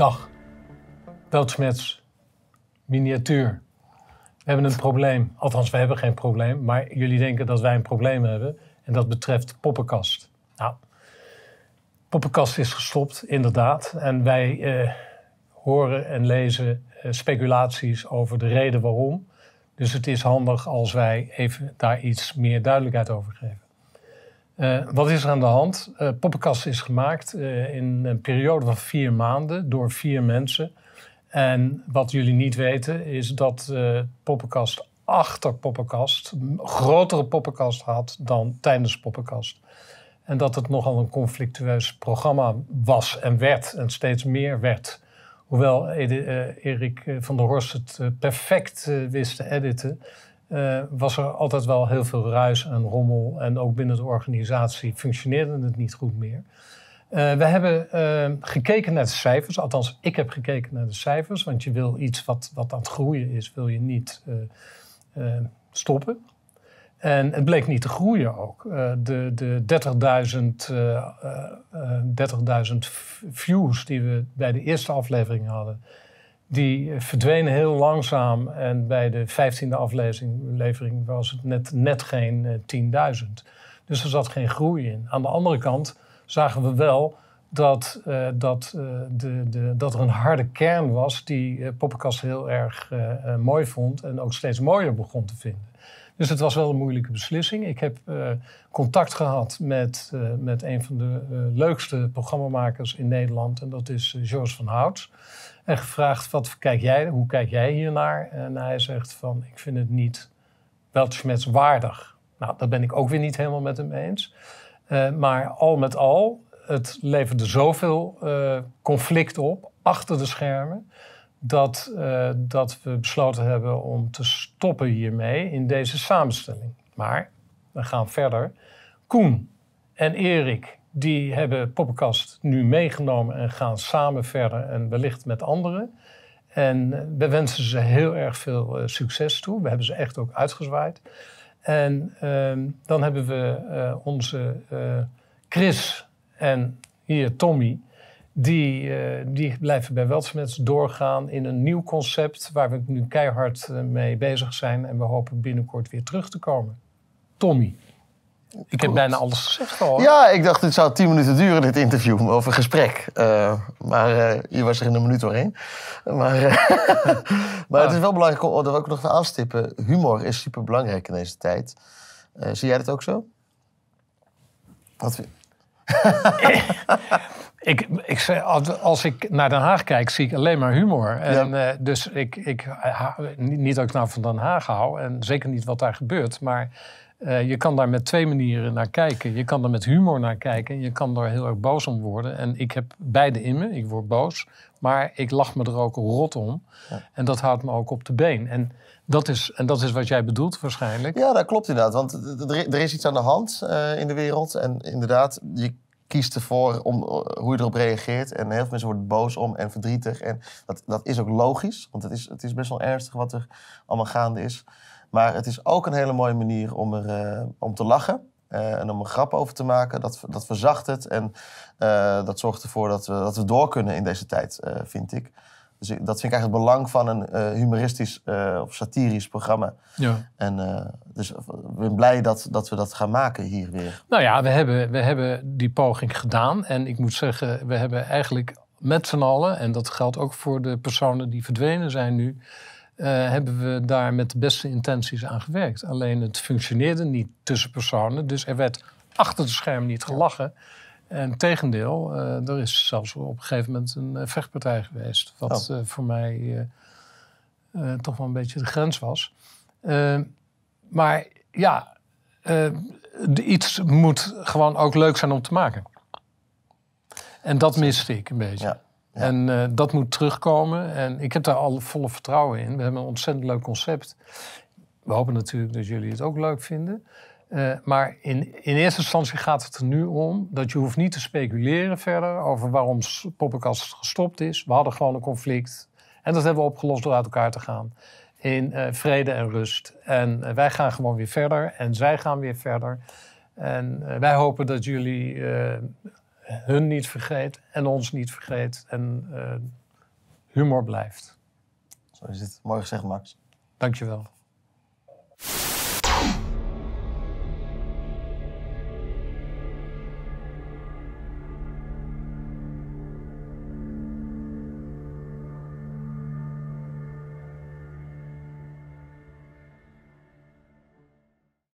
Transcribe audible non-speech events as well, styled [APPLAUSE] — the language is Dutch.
Dag. Doodsmets. Miniatuur. We hebben een probleem. Althans, we hebben geen probleem. Maar jullie denken dat wij een probleem hebben. En dat betreft poppenkast. Nou, poppenkast is gestopt, inderdaad. En wij eh, horen en lezen eh, speculaties over de reden waarom. Dus het is handig als wij even daar iets meer duidelijkheid over geven. Eh, wat is er aan de hand? Uh, Poppenkast is gemaakt eh, in een periode van vier maanden door vier mensen. En wat jullie niet weten is dat Poppenkast achter Poppenkast grotere Poppenkast had dan tijdens Poppenkast. En dat het nogal een conflictueus programma was en werd en steeds meer werd. Hoewel Erik van der Horst het perfect wist te editen, eh, was er altijd wel heel veel ruis en rommel. En ook binnen de organisatie functioneerde het niet goed meer. Eh, we hebben ehm, gekeken naar de cijfers, althans ik heb gekeken naar de cijfers, want je wil iets wat, wat aan het groeien is, wil je niet eh, stoppen. En het bleek niet te groeien ook. de de 30.000 views die we bij de eerste aflevering hadden, die eh, verdwenen heel langzaam. En bij de vijftiende aflevering was het net, net geen 10.000. Eh, dus er zat geen groei in. Aan de andere kant zagen we wel dat, eh, dat, de, de, dat er een harde kern was die uh, Poppenkast heel erg mooi vond en ook steeds mooier begon te vinden. Dus het was wel een moeilijke beslissing. Ik heb eh, contact gehad met, eh, met een van de eh, leukste programmamakers in Nederland. En dat is George van Hout. En gevraagd, wat kijk jij, hoe kijk jij hiernaar? En hij zegt van, ik vind het niet waardig. Nou, dat ben ik ook weer niet helemaal met hem eens. maar al met al, het leverde zoveel conflict op achter de schermen dat, eh, dat we besloten hebben om te stoppen hiermee in deze samenstelling. Maar we gaan verder. Koen en Erik, die hebben Poppenkast nu meegenomen en gaan samen verder en wellicht met anderen. En we wensen ze heel erg veel eh, succes toe. We hebben ze echt ook uitgezwaaid. En ehm, dan hebben we eh, onze Chris en hier Tommy. Die, eh, die blijven bij Weltsmets doorgaan in een nieuw concept waar we nu keihard eh, mee bezig zijn. En we hopen binnenkort weer terug te komen. Tommy. Ik heb bijna alles gezegd al. Ja, ik dacht dit zou tien minuten duren, dit interview of een gesprek. Eh, maar je was er in een minuut doorheen. Maar, [LAUGHS] maar het is ah. wel belangrijk om dat ook nog te aanstippen. Humor is super belangrijk in deze tijd. zie jij dat ook zo? Wat [LAUGHS] Ik, ik, als ik naar Den Haag kijk, zie ik alleen maar humor. En, eh, dus ik, ik, niet dat ik nou van Den Haag hou en zeker niet wat daar gebeurt. Maar eh, je kan daar met twee manieren naar kijken. Je kan er met humor naar kijken en je kan er heel erg boos om worden. En ik heb beide in me. Ik word boos, maar ik lach me er ook rot om. En dat houdt me ook op de been. En dat is, en dat is wat jij bedoelt waarschijnlijk. Ja, dat klopt inderdaad. Want er, is iets aan de hand eh, in de wereld. En inderdaad, je kiest ervoor om, eh, hoe je erop reageert. En heel veel mensen worden boos om en verdrietig. En dat, dat is ook logisch, want het is, het is best wel ernstig wat er allemaal gaande is. Maar het is ook een hele mooie manier om, er, eh, om te lachen. Eh, en om een grap over te maken, dat, dat verzacht het. En dat zorgt ervoor dat we, dat we door kunnen in deze tijd, vind ik. Dus dat vind ik eigenlijk het belang van een eh, humoristisch eh, of satirisch programma. Ja. En uh, dus ik ben blij dat, dat we dat gaan maken hier weer. Nou ja, we hebben, we hebben die poging gedaan. En ik moet zeggen, we hebben eigenlijk met z'n allen, en dat geldt ook voor de personen die verdwenen zijn nu. hebben we daar met de beste intenties aan gewerkt. Alleen het functioneerde niet tussen personen. Dus er werd achter de scherm niet gelachen. En tegendeel, eh, er is zelfs op een gegeven moment een eh, vechtpartij geweest. Wat oh. eh, voor mij toch wel een beetje de grens was. maar ja, iets moet gewoon ook leuk zijn om te maken. En dat miste ik een beetje. En dat moet terugkomen. En ik heb daar al volle vertrouwen in. We hebben een ontzettend leuk concept. We hopen natuurlijk dat jullie het ook leuk vinden. Eh, maar in, in eerste instantie gaat het er nu om dat je hoeft niet te speculeren verder over waarom Poppenkast gestopt is. We hadden gewoon een conflict. En dat hebben we opgelost door uit elkaar te gaan. In eh, vrede en rust. En eh, wij gaan gewoon weer verder. En zij gaan weer verder. En wij hopen dat jullie hun niet vergeet en ons niet vergeet. En humor blijft. Zo is het. Mooi gezegd, Max. Dankjewel.